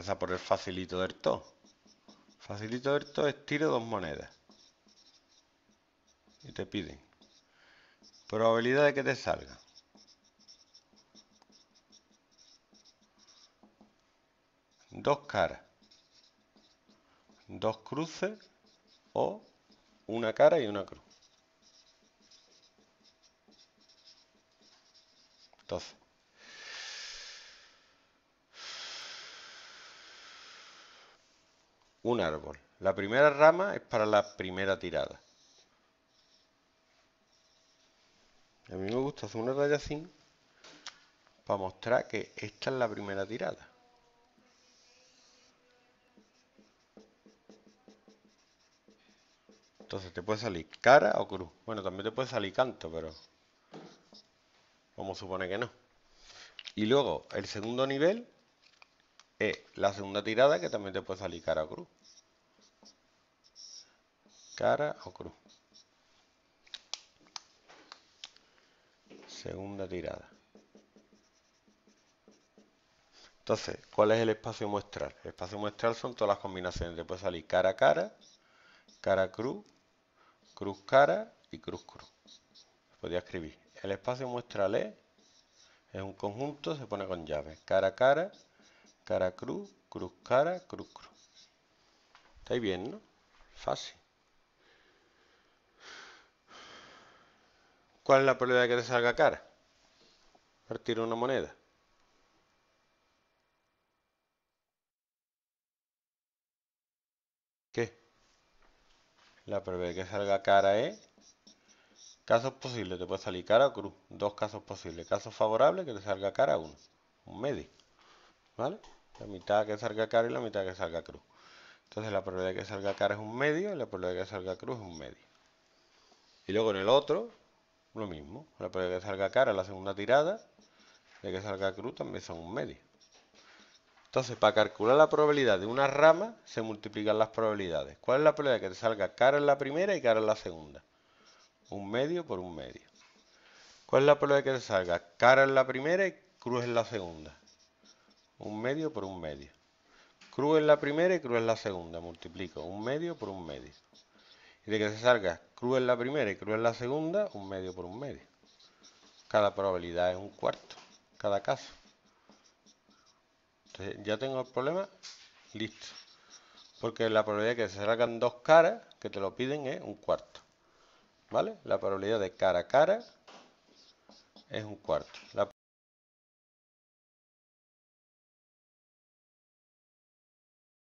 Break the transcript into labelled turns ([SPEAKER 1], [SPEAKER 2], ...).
[SPEAKER 1] empezar por el facilito del todo. Facilito del todo es tiro dos monedas. Y te piden probabilidad de que te salga. Dos caras. Dos cruces o una cara y una cruz. Entonces, un árbol. La primera rama es para la primera tirada. A mí me gusta hacer una raya así para mostrar que esta es la primera tirada. Entonces te puede salir cara o cruz. Bueno, también te puede salir canto, pero vamos a suponer que no. Y luego el segundo nivel eh, la segunda tirada que también te puede salir cara o cruz. Cara o cruz. Segunda tirada. Entonces, ¿cuál es el espacio muestral? El espacio muestral son todas las combinaciones. Te puede salir cara a cara, cara a cruz, cruz cara y cruz cruz. Podría escribir. El espacio muestral es, es un conjunto, se pone con llaves. Cara a cara, cara cruz, cruz cara, cruz cruz. Está bien, no? Fácil. ¿Cuál es la probabilidad de que te salga cara? Partir una moneda. ¿Qué? La probabilidad de que salga cara es... Casos posibles, te puede salir cara o cruz. Dos casos posibles. Caso favorable, que te salga cara uno. Un medio. ¿Vale? La mitad que salga cara y la mitad que salga cruz. Entonces la probabilidad de que salga cara es un medio y la probabilidad de que salga cruz es un medio. Y luego en el otro, lo mismo. La probabilidad de que salga cara la segunda tirada, de que salga cruz también son un medio. Entonces, para calcular la probabilidad de una rama, se multiplican las probabilidades. ¿Cuál es la probabilidad de que salga cara en la primera y cara en la segunda? Un medio por un medio. ¿Cuál es la probabilidad de que salga cara en la primera y cruz en la segunda? Un medio por un medio. Cruz en la primera y cruz en la segunda. Multiplico un medio por un medio. Y de que se salga cruz en la primera y cruz en la segunda, un medio por un medio. Cada probabilidad es un cuarto. Cada caso. Entonces ya tengo el problema listo. Porque la probabilidad de que se salgan dos caras que te lo piden es un cuarto. ¿Vale? La probabilidad de cara a cara es un cuarto.